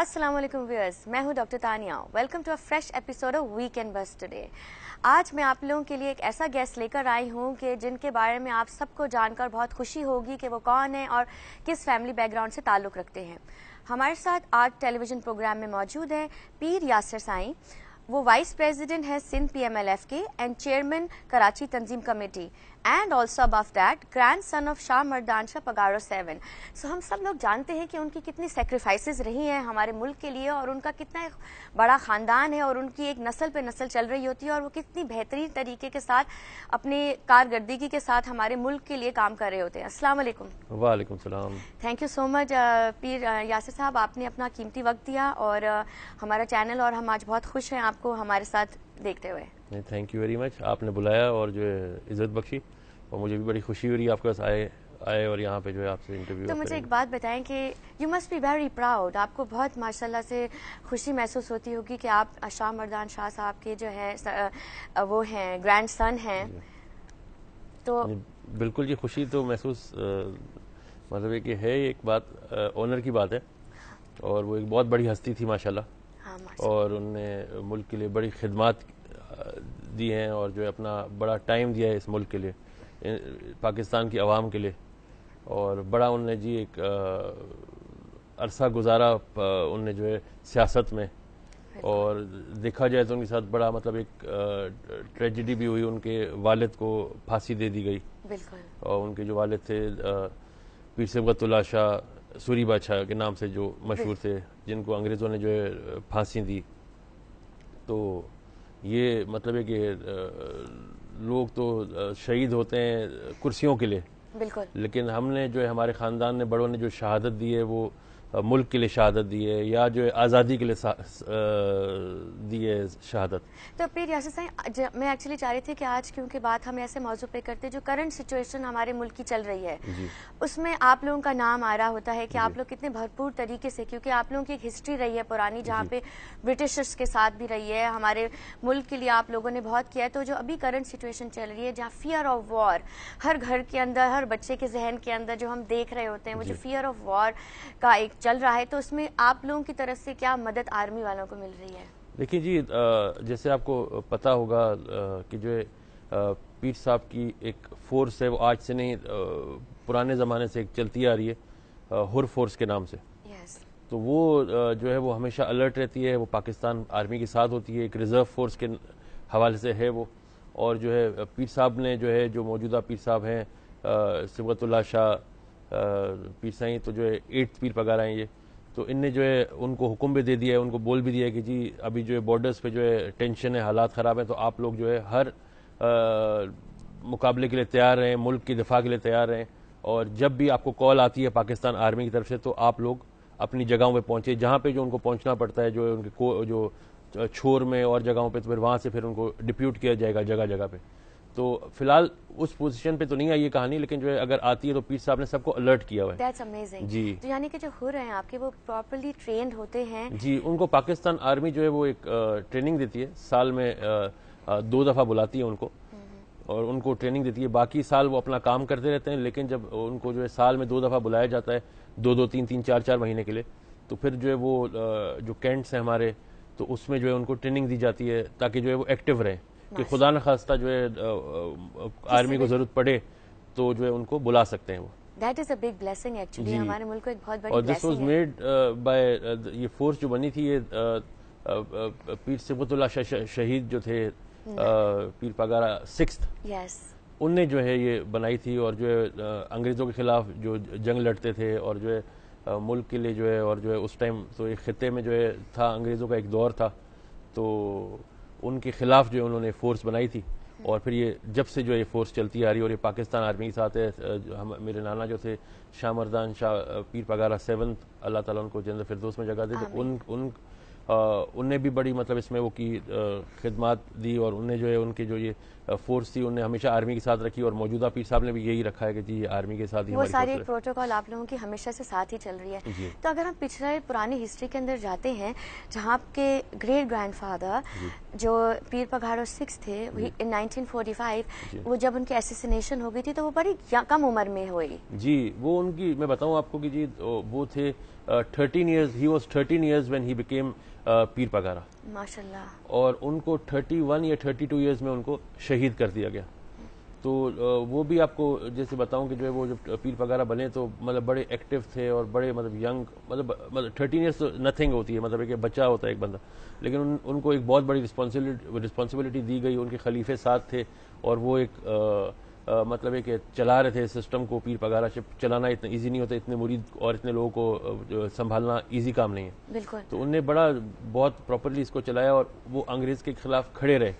अस्सलाम वालेकुम व्यूअर्स मैं हूं doctor Tania welcome to a fresh episode of and बस टुडे आज मैं आप लोगों के लिए एक ऐसा गेस्ट लेकर आई हूं कि जिनके बारे में आप सबको जानकर बहुत खुशी होगी कि वो कौन है और किस फैमिली बैकग्राउंड से ताल्लुक़ रखते हैं हमारे साथ आज टेलीविजन प्रोग्राम में मौजूद हैं पीर यासर साई वो वाइस प्रेसिडेंट हैं सिंध पीएमएलएफ के and chairman Karachi Tanzeem committee and also अब that grandson of Shah Mardan Shah Pagaro seven so हम सब लोग जानते हैं कि उनकी कितनी सेक्रीफाइसेस रही हैं हमारे मुल्क के लिए और उनका कितना बड़ा ख़ानदान है और उनकी एक नस्ल पे नस्ल चल रही होती है और वो कितनी बेहतरीन तरीके के साथ अपने कारकर्दगी के साथ हमारे मुल्क के लिए काम कर रहे होते हैं असलम वालेकुम thank you so much Pir uh, Yasir sahab आपने अपना कीमती वक्त दिया और uh, हमारा चैनल और हम आज बहुत खुश हैं आपको हमारे साथ देखते हुए नहीं थैंक यू वेरी मच आपने बुलाया और जो इज्जत बख्शी और मुझे भी बड़ी खुशी हो रही है आपके पास आए आए और यहाँ पे जो है आपसे इंटरव्यू तो मुझे एक बात बताएं कि you must be very proud आपको बहुत माशाल्लाह से खुशी महसूस होती होगी कि आप शाह मर्दान शाह साहब के जो है वो हैं ग्रैंड सन हैं तो बिल्कुल जी खुशी तो महसूस मतलब कि है एक बात ओनर की बात है और वो एक बहुत बड़ी हस्ती थी माशाल्लाह हाँ, और उनने मुल्क के लिए बड़ी खिदमत दी हैं और जो है अपना बड़ा टाइम दिया है इस मुल्क के लिए पाकिस्तान की आवाम के लिए और बड़ा उनने जी एक अरसा गुजारा उनने जो है सियासत में और देखा जाए तो उनके साथ बड़ा मतलब एक ट्रेजिडी भी हुई उनके वालिद को फांसी दे दी गई और उनके जो वालिद थे पीर सबतुल्ला शाह सूरी बादशाह के नाम से जो मशहूर थे जिनको अंग्रेज़ों ने जो है फांसी दी तो ये मतलब है कि लोग तो शहीद होते हैं कुर्सियों के लिए बिल्कुल लेकिन हमने जो है हमारे ख़ानदान ने बड़ों ने जो शहादत दी है वो मुल्क के लिए शहादत दी है या जो आज़ादी के लिए दी है शहादत तो फिर यासर साहब मैं एक्चुअली चाह रही थी कि आज क्योंकि बात हम ऐसे मौजू पे करते हैं जो करंट सिचुएशन हमारे मुल्क की चल रही है उसमें आप लोगों का नाम आ रहा होता है कि आप लोग कितने भरपूर तरीके से क्योंकि आप लोगों की एक हिस्ट्री रही है पुरानी जहाँ पे ब्रिटिशर्स के साथ भी रही है हमारे मुल्क के लिए आप लोगों ने बहुत किया है तो जो अभी करंट सिचुएशन चल रही है जहाँ फियर ऑफ वॉर हर घर के अंदर हर बच्चे के जहन के अंदर जो हम देख रहे होते हैं वो जो फियर ऑफ वॉर का एक चल रहा है तो उसमें आप लोगों की तरफ से क्या मदद आर्मी वालों को मिल रही है देखिए जी जैसे आपको पता होगा कि जो पीठ साहब की एक फोर्स है वो आज से नहीं पुराने ज़माने से एक चलती आ रही है हुर फोर्स के नाम से yes. तो वो जो है वो हमेशा अलर्ट रहती है वो पाकिस्तान आर्मी के साथ होती है एक रिज़र्व फोर्स के हवाले से है वो और जो है पीर साहब ने जो है जो मौजूदा पीर साहब हैं सिबतुल्ला शाह पीर साई तो जो है एट्थ पीर रहे हैं ये तो इनने जो है उनको हुक्म भी दे दिया है उनको बोल भी दिया है कि जी अभी जो है बॉर्डर्स पे जो है टेंशन है हालात ख़राब हैं तो आप लोग जो है हर आ, मुकाबले के लिए तैयार रहें मुल्क की दिफा के लिए तैयार रहें और जब भी आपको कॉल आती है पाकिस्तान आर्मी की तरफ से तो आप लोग अपनी जगहों पर पहुँचे जहाँ पर जो उनको पहुँचना पड़ता है जो है उनके को जो छोर में और जगहों पर तो फिर वहाँ से फिर उनको डिप्यूट किया जाएगा जगह जगह पर तो फिलहाल उस पोजीशन पे तो नहीं आई ये कहानी लेकिन जो है अगर आती है तो पीठ साहब ने सबको अलर्ट किया हुआ है जी तो यानी कि जो रहे हैं आपके वो प्रॉपरली ट्रेन होते हैं जी उनको पाकिस्तान आर्मी जो है वो एक ट्रेनिंग देती है साल में दो दफा बुलाती है उनको हम्म। और उनको ट्रेनिंग देती है बाकी साल वो अपना काम करते रहते हैं लेकिन जब उनको जो है साल में दो दफा बुलाया जाता है दो दो तीन तीन चार चार महीने के लिए तो फिर जो है वो जो कैंट्स हैं हमारे तो उसमें जो है उनको ट्रेनिंग दी जाती है ताकि जो है वो एक्टिव रहें कि खुदा न खास्ता जो है आर्मी को जरूरत पड़े तो जो है उनको बुला सकते हैं वो that is a big blessing actually हमारे मुल्क को एक बहुत बड़ी और this was made uh, by uh, ये फोर्स जो बनी थी ये uh, uh, पीर सिबतुल्ला शहीद जो थे uh, पीर पगारा सिक्स yes. उनने जो है ये बनाई थी और जो है अंग्रेजों के खिलाफ जो जंग लड़ते थे और जो है मुल्क के लिए जो है और जो है उस टाइम तो एक खत्े में जो है था अंग्रेजों का एक दौर था तो उनके खिलाफ जो उन्होंने फोर्स बनाई थी और फिर ये जब से जो ये फोर्स चलती आ रही है और ये पाकिस्तान आर्मी के साथ है हम मेरे नाना जो थे शाह मरदान शाह पीर पगारा सेवन अल्लाह ताला उनको जन्नत फिरदोस में जगह दे तो उन उन उनने भी बड़ी मतलब इसमें वो की खिदमत दी और उनने जो है उनके जो ये फोर्स थी उन्हें हमेशा आर्मी के साथ रखी और मौजूदा पीर साहब ने भी यही रखा है कि जी आर्मी के साथ ही वो सारी एक प्रोटोकॉल आप लोगों की हमेशा से साथ ही चल रही है तो अगर हम पिछले पुरानी हिस्ट्री के अंदर जाते हैं जहाँ आपके ग्रेट ग्रैंड जो पीर पघाड़ो सिक्स थे नाइनटीन फोर्टी वो जब उनकी एसोसिनेशन हो गई थी तो वो बड़ी कम उम्र में हुई जी वो उनकी मैं बताऊँ आपको की जी वो थे thirteen years he was thirteen years when he became Pir Pagara माशाल्लाह और उनको 31 या 32 इयर्स में उनको शहीद कर दिया गया तो वो भी आपको जैसे बताऊं कि जो है वो जब पीर पगारा बने तो मतलब बड़े एक्टिव थे और बड़े मतलब यंग मतलब मतलब थर्टीन ईयर्स तो नथिंग होती है मतलब एक बच्चा होता है एक बंदा लेकिन उन, उनको एक बहुत बड़ी रिस्पॉन्सिबिलिटी रिस्पॉन्सिबिलिटी दी गई उनके खलीफे साथ थे और वो एक आ, मतलब है कि चला रहे थे सिस्टम को पीर पगारा शिप चलाना इतना इजी नहीं होता इतने मुरीद और इतने लोगों को संभालना इजी काम नहीं है बिल्कुल तो उनने बड़ा बहुत प्रॉपरली इसको चलाया और वो अंग्रेज के खिलाफ खड़े रहे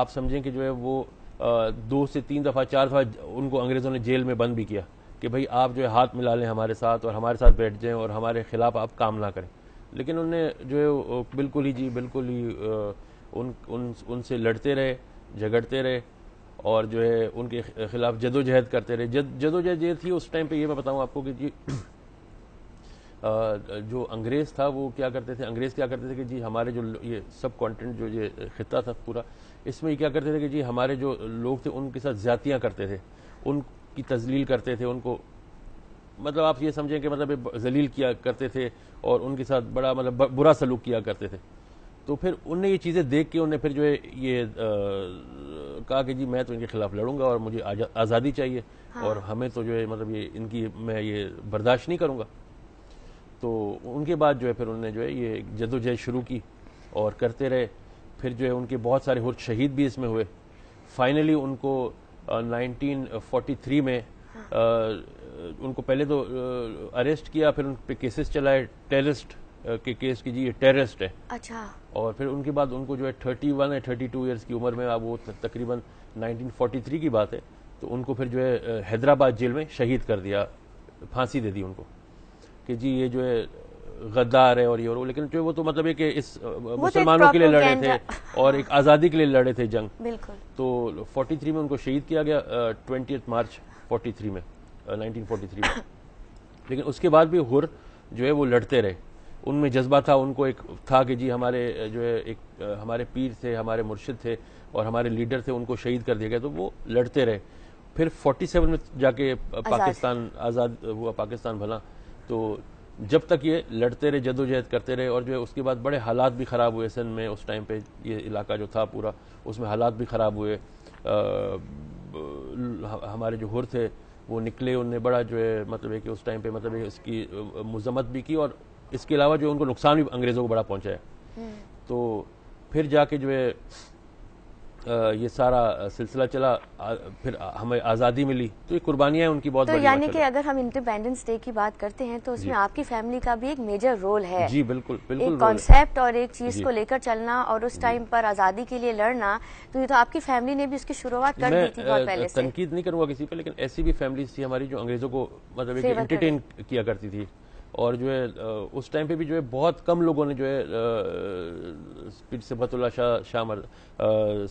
आप समझें कि जो है वो दो से तीन दफ़ा चार दफ़ा उनको अंग्रेज़ों ने जेल में बंद भी किया कि भाई आप जो है हाथ मिला लें हमारे साथ और हमारे साथ बैठ जाएं और हमारे खिलाफ आप काम ना करें लेकिन उनने जो है बिल्कुल ही जी बिल्कुल ही उन उन उनसे लड़ते रहे झगड़ते रहे और जो है उनके खिलाफ जदोजहद करते रहे जदोजहद ये थी उस टाइम पे ये मैं बताऊं आपको कि जी जो अंग्रेज़ था वो क्या करते थे अंग्रेज़ क्या करते थे कि जी हमारे जो ये सब कॉन्टेंट जो ये खत्ता था पूरा इसमें क्या करते थे कि जी हमारे जो लोग थे उनके साथ ज्यादियाँ करते थे उनकी तजलील करते थे उनको मतलब आप ये समझें कि मतलब जलील किया करते थे और उनके साथ बड़ा मतलब बुरा सलूक किया करते थे तो फिर उनने ये चीज़ें देख के उन्हें फिर जो है ये कहा कि जी मैं तो इनके खिलाफ लड़ूंगा और मुझे आज़ादी चाहिए हाँ। और हमें तो जो है मतलब ये इनकी मैं ये बर्दाश्त नहीं करूंगा तो उनके बाद जो है फिर उन्होंने जो है ये जदोजहद शुरू की और करते रहे फिर जो है उनके बहुत सारे हुर शहीद भी इसमें हुए फाइनली उनको नाइनटीन फोर्टी थ्री में आ, हाँ। उनको पहले तो अरेस्ट किया फिर उन पर केसेस चलाए टेररिस्ट के केस की जी ये टेररिस्ट है अच्छा और फिर उनके बाद उनको जो है थर्टी वन या थर्टी टू ईयर्स की उम्र में अब वो तकरीबन नाइनटीन फोर्टी थ्री की बात है तो उनको फिर जो है हैदराबाद जेल में शहीद कर दिया फांसी दे दी उनको कि जी ये जो है गद्दार है और ये और वो लेकिन जो वो तो मतलब है कि इस तो मुसलमानों के लिए लड़े थे और एक आज़ादी के लिए लड़े थे जंग बिल्कुल तो 43 में उनको शहीद किया गया ट्वेंटी मार्च 43 में 1943 में लेकिन उसके बाद भी हुर जो है वो लड़ते रहे उनमें जज्बा था उनको एक था कि जी हमारे जो है एक हमारे पीर थे हमारे मुर्शिद थे और हमारे लीडर थे उनको शहीद कर दिया गया तो वो लड़ते रहे फिर 47 में जाके पाकिस्तान आज़ाद हुआ पाकिस्तान भला तो जब तक ये लड़ते रहे जदोजहद करते रहे और जो है उसके बाद बड़े हालात भी ख़राब हुए सिंध में उस टाइम पे ये इलाका जो था पूरा उसमें हालात भी ख़राब हुए आ, हमारे जो हुर थे वो निकले उनने बड़ा जो है मतलब है कि उस टाइम पे मतलब इसकी मजम्मत भी की और इसके अलावा जो उनको नुकसान भी अंग्रेज़ों को बड़ा पहुंचा है तो फिर जाके जो है ये सारा सिलसिला चला आ, फिर हमें आज़ादी मिली तो ये कुर्बानियाँ उनकी बहुत तो यानी कि अगर हम इंडिपेंडेंस डे की बात करते हैं तो उसमें आपकी फैमिली का भी एक मेजर रोल है जी बिल्कुल बिल्कुल एक कॉन्सेप्ट और एक चीज़ को लेकर चलना और उस टाइम पर आज़ादी के लिए लड़ना तो ये तो आपकी फैमिली ने भी उसकी शुरुआत कर दी थी तनकीद नहीं करूंगा किसी पर लेकिन ऐसी भी फैमिली थी हमारी जो अंग्रेज़ों को मतलब एंटरटेन किया करती थी और जो है उस टाइम पे भी जो है बहुत कम लोगों ने जो है पीर से बतुल्ला शाह शामर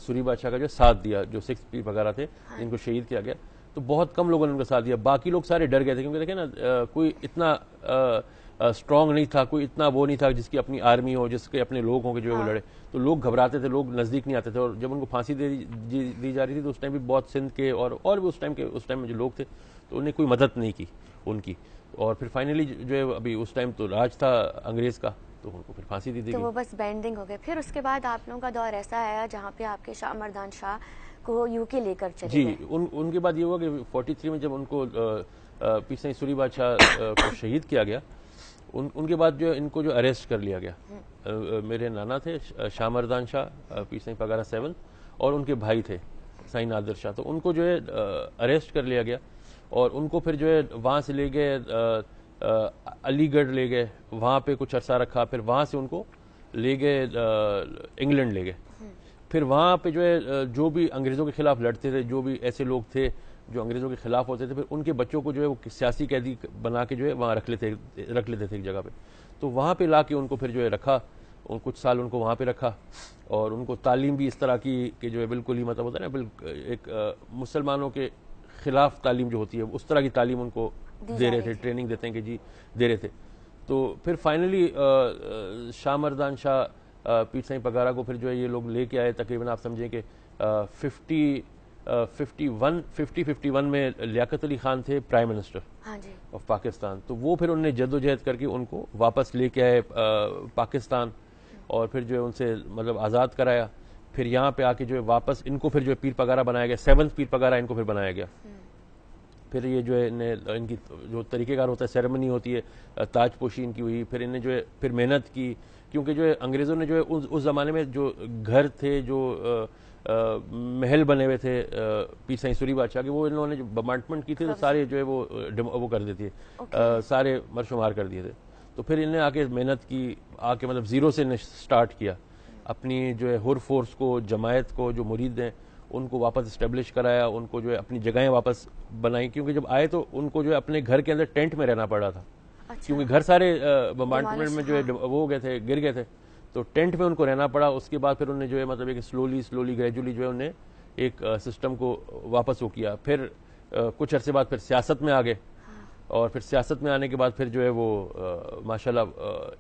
सूरी बादशाह का जो साथ दिया जो सिक्स पीर वगैरह थे हाँ। जिनको शहीद किया गया तो बहुत कम लोगों ने उनका साथ दिया बाकी लोग सारे डर गए थे क्योंकि देखे ना कोई इतना स्ट्रांग नहीं था कोई इतना वो नहीं था जिसकी अपनी आर्मी हो जिसके अपने लोग होंगे जो है वो हाँ। लड़े तो लोग घबराते थे लोग नज़दीक नहीं आते थे और जब उनको फांसी दे दी जा रही थी तो उस टाइम भी बहुत सिंध के और और भी उस टाइम के उस टाइम में जो लोग थे तो उन्हें कोई मदद नहीं की उनकी और फिर फाइनली जो है अभी उस टाइम तो राज था अंग्रेज का तो उनको फिर फांसी दी थी तो वो बस बैंडिंग हो गए फिर उसके बाद आप लोगों का दौर ऐसा आया जहाँ पे आपके शाह मरदान शाह को यूके लेकर चले जी उन उनके बाद ये हुआ कि 43 में जब उनको पीसाई सूरी बादशाह को शहीद किया गया उन उनके बाद जो इनको जो अरेस्ट कर लिया गया आ, हम्म। मेरे नाना थे शाह मरदान शाह पीसाई पगारा सेवन और उनके भाई थे साई नादर शाह तो उनको जो है अरेस्ट कर लिया गया और उनको फिर जो है वहाँ से ले गए अलीगढ़ ले गए वहाँ पे कुछ अरसा रखा फिर वहाँ से उनको ले गए इंग्लैंड ले गए फिर वहाँ पे जो है जो भी अंग्रेज़ों के खिलाफ लड़ते थे जो भी ऐसे लोग थे जो अंग्रेज़ों के खिलाफ होते थे फिर उनके बच्चों को जो है वो सियासी कैदी बना के जो है वहाँ रख लेते रख लेते थे एक जगह पे तो वहाँ पर ला के उनको फिर जो है रखा उन कुछ साल उनको वहाँ पे रखा और उनको तालीम भी इस तरह की कि जो है बिल्कुल ही मतलब होता है ना बिल्कुल एक मुसलमानों के खिलाफ तालीम जो होती है उस तरह की तालीम उनको दे रहे थे ट्रेनिंग देते हैं कि जी दे रहे थे तो फिर फाइनली शाह मरदान शाह पीर साई पगारा को फिर जो है ये लोग लेके आए तकरीबन आप समझें कि fifty fifty one fifty fifty one में लियाकत अली खान थे प्राइम मिनिस्टर ऑफ पाकिस्तान तो वो फिर उनने जद्दोजहद करके उनको वापस लेके आए पाकिस्तान और फिर जो है उनसे मतलब आज़ाद कराया फिर यहाँ पे आके जो है वापस इनको फिर जो है पीर पगारा बनाया गया सेवन्थ पीर पगारा इनको फिर बनाया गया हम्म। फिर ये जो है इनकी जो तरीक़ेकार होता है सेरेमनी होती है ताजपोशी इनकी हुई फिर इन्हें जो है फिर मेहनत की क्योंकि जो है अंग्रेज़ों ने जो है उस उस ज़माने में जो घर थे जो आ, महल बने हुए थे पीर साई सूरी बादशाह के वो इन्होंने जो बमार्टमेंट की थी तो सारे जो है वो वो कर देती है सारे मरशुमार कर दिए थे तो फिर इन्हें आके मेहनत की आके मतलब ज़ीरो से इन्हें स्टार्ट किया अपनी जो है हर फोर्स को जमायत को जो मुरीद हैं उनको वापस इस्टेब्लिश कराया उनको जो है अपनी जगहें वापस बनाई क्योंकि जब आए तो उनको जो है अपने घर के अंदर टेंट में रहना पड़ा था अच्छा। क्योंकि घर सारे बम्बार्टमेंट में जो है हाँ। वो हो गए थे गिर गए थे तो टेंट में उनको रहना पड़ा उसके बाद फिर उन्हें जो है मतलब एक स्लोली स्लोली ग्रेजुअली जो है उन्हें एक सिस्टम को वापस वो किया फिर कुछ अरसे बाद फिर सियासत में आ गए हाँ। और फिर सियासत में आने के बाद फिर जो है वो माशाला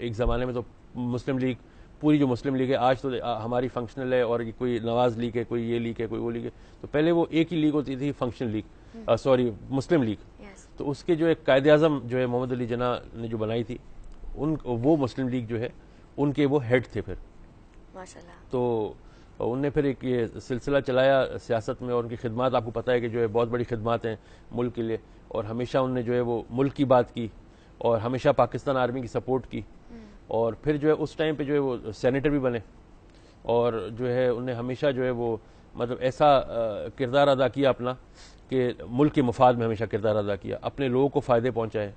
एक ज़माने में तो मुस्लिम लीग पूरी जो मुस्लिम लीग है आज तो हमारी फंक्शनल है और कोई नवाज लीग है कोई ये लीग है कोई वो लीग है तो पहले वो एक ही लीग होती थी फंक्शनल लीग सॉरी हम्म। मुस्लिम लीग तो उसके जो एक कायद अजम जो है मोहम्मद अली जना ने जो बनाई थी उन वो मुस्लिम लीग जो है उनके वो हेड थे फिर तो उनने फिर एक ये सिलसिला चलाया सियासत में और उनकी खिदमत आपको पता है कि जो है बहुत बड़ी खिदमत हैं मुल्क के लिए और हमेशा उनने जो है वो मुल्क की बात की और हमेशा पाकिस्तान आर्मी की सपोर्ट की और फिर जो है उस टाइम पे जो है वो सेनेटर भी बने और जो है उन्हें हमेशा जो है वो मतलब ऐसा किरदार अदा किया अपना कि मुल्क के मफाद में हमेशा किरदार अदा किया अपने लोगों को फ़ायदे पहुँचाए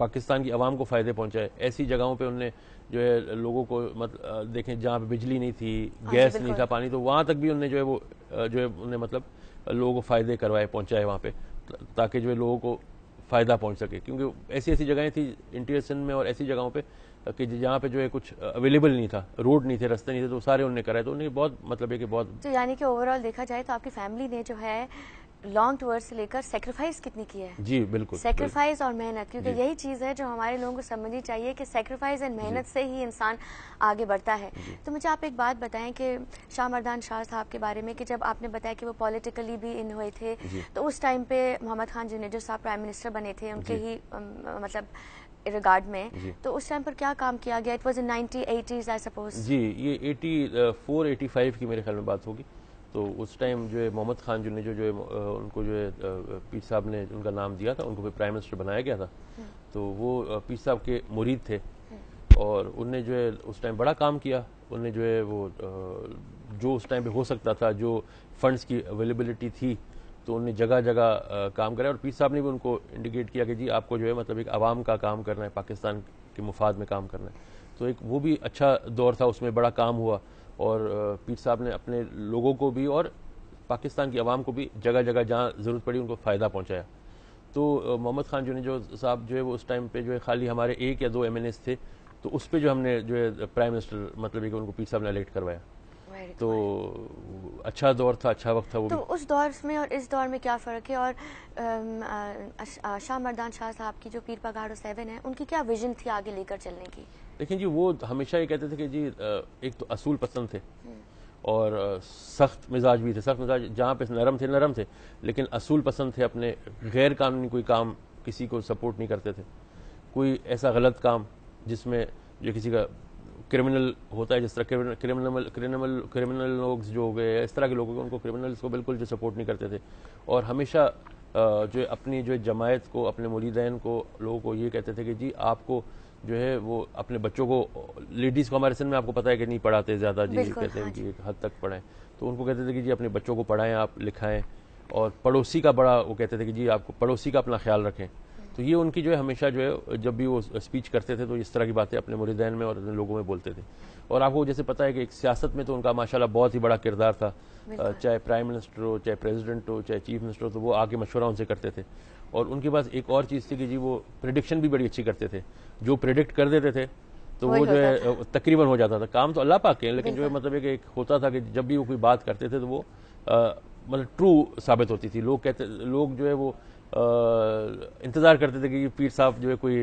पाकिस्तान की आवाम को फ़ायदे पहुँचाए ऐसी जगहों पर उनने जो है लोगों को मत देखें जहाँ पर बिजली नहीं थी हाँ गैस नहीं था पानी तो वहाँ तक भी उनने जो है वो जो है उन्हें मतलब लोगों को फ़ायदे करवाए पहुँचाए वहाँ पर ताकि जो है लोगों को फ़ायदा पहुँच सके क्योंकि ऐसी ऐसी जगहें थी इंटीरियर सिंध में और ऐसी जगहों पर कि जहाँ पे जो है कुछ अवेलेबल नहीं था रोड नहीं थे रास्ते नहीं थे तो सारे उन्होंने कराए तो उन्हें बहुत मतलब है कि बहुत तो यानी कि ओवरऑल देखा जाए तो आपकी फैमिली ने जो है लॉन्ग टूर से लेकर सेक्रीफाइस कितनी की है जी बिल्कुल सेक्रीफाइस और मेहनत क्योंकि यही चीज है जो हमारे लोगों को समझनी चाहिए कि सेक्रीफाइस एंड मेहनत से ही इंसान आगे बढ़ता है तो मुझे आप एक बात बताएं कि शाह मरदान शाह साहब के बारे में कि जब आपने बताया कि वो पॉलिटिकली भी इन हुए थे तो उस टाइम पे मोहम्मद खान जो साहब प्राइम मिनिस्टर बने थे उनके ही मतलब रिगार्ड में तो उस टाइम पर क्या काम किया गया it was in nineteen I suppose जी ये एटी फोर एटी फाइव की मेरे ख्याल में बात होगी तो उस टाइम जो है मोहम्मद खान जो ने जो जो है uh, उनको जो है uh, पीर साहब ने उनका नाम दिया था उनको भी प्राइम मिनिस्टर बनाया गया था हम्म। तो वो uh, पीर साहब के मुरीद थे हम्म। और उनने जो है उस टाइम बड़ा काम किया उनने जो है वो जो उस टाइम पे हो सकता था जो फंड्स की अवेलेबिलिटी थी तो उन्होंने जगह जगह काम करा और पी साहब ने भी उनको इंडिकेट किया कि जी आपको जो है मतलब एक आवाम का काम करना है पाकिस्तान के मुफाद में काम करना है तो एक वो भी अच्छा दौर था उसमें बड़ा काम हुआ और पीर साहब ने अपने लोगों को भी और पाकिस्तान की आवाम को भी जगह जगह जहाँ ज़रूरत पड़ी उनको फ़ायदा पहुँचाया तो मोहम्मद खान जो ने जो साहब जो है वो उस टाइम पे जो है खाली हमारे एक या दो एम थे तो उस पर जो हमने जो है प्राइम मिनिस्टर मतलब एक उनको पीर साहब ने इलेक्ट करवाया तो अच्छा दौर था अच्छा वक्त था वो तो उस दौर में और इस दौर में क्या फ़र्क है और शाह मरदान शाह साहब की जो पीर पगाड़ो सेवन है उनकी क्या विजन थी आगे लेकर चलने की लेकिन जी वो हमेशा ये कहते थे कि जी एक तो असूल पसंद थे हम्म। और सख्त मिजाज भी थे सख्त मिजाज जहाँ पे नरम थे नरम थे लेकिन असूल पसंद थे अपने गैर कानूनी कोई काम किसी को सपोर्ट नहीं करते थे कोई ऐसा गलत काम जिसमें जो किसी का क्रिमिनल होता है जिस तरह क्रिमिनल क्रिमिनल क्रिमिनल लोग जो हो गए इस तरह के लोगों को उनको क्रिमिनल्स को बिल्कुल जो सपोर्ट नहीं करते थे और हमेशा जो अपनी जो जमायत को अपने मुरीदैन को लोगों को ये कहते थे कि जी आपको जो है वो अपने बच्चों को लेडीज को हमारे सिन में आपको पता है कि नहीं पढ़ाते ज़्यादा जी कहते हैं हाँ कि हद तक पढ़ाएं तो उनको कहते थे कि जी अपने बच्चों को पढ़ाएं आप लिखाएं और पड़ोसी का बड़ा वो कहते थे कि जी आपको पड़ोसी का अपना ख्याल रखें तो ये उनकी जो है हमेशा जो है जब भी वो स्पीच करते थे तो इस तरह की बातें अपने मुरीदैन में और अपने लोगों में बोलते थे और आपको जैसे पता है कि एक सियासत में तो उनका माशाल्लाह बहुत ही बड़ा किरदार था चाहे प्राइम मिनिस्टर हो चाहे प्रेसिडेंट हो चाहे चीफ मिनिस्टर हो तो वो आगे मशवरा उनसे करते थे और उनके पास एक और चीज़ थी कि जी वो प्रडिक्शन भी बड़ी अच्छी करते थे जो प्रिडिक्ट कर देते थे तो वो जो है तकरीबन हो जाता था काम तो अल्लाह पाक के लेकिन जो है मतलब एक होता था कि जब भी वो कोई बात करते थे तो वो मतलब ट्रू साबित होती थी लोग कहते लोग जो है वो इंतज़ार करते थे कि पीर साहब जो है कोई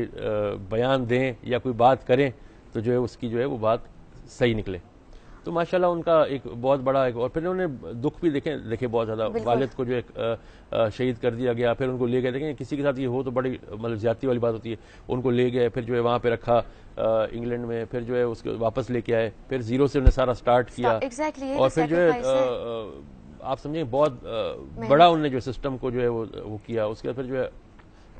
बयान दें या कोई बात करें तो जो है उसकी जो है वो बात सही निकले तो माशाल्लाह उनका एक बहुत बड़ा एक और फिर उन्होंने दुख भी देखे देखे बहुत ज़्यादा वालिद को जो है शहीद कर दिया गया फिर उनको ले गए देखें किसी के साथ ये हो तो बड़ी मतलब ज्यादती वाली बात होती है उनको ले गए फिर जो है वहाँ पे रखा इंग्लैंड में फिर जो है उसको वापस लेके आए फिर जीरो से उन्हें सारा स्टार्ट किया और तो फिर जो है आप समझें बहुत बड़ा उनने जो सिस्टम को जो है वो वो किया उसके बाद फिर जो है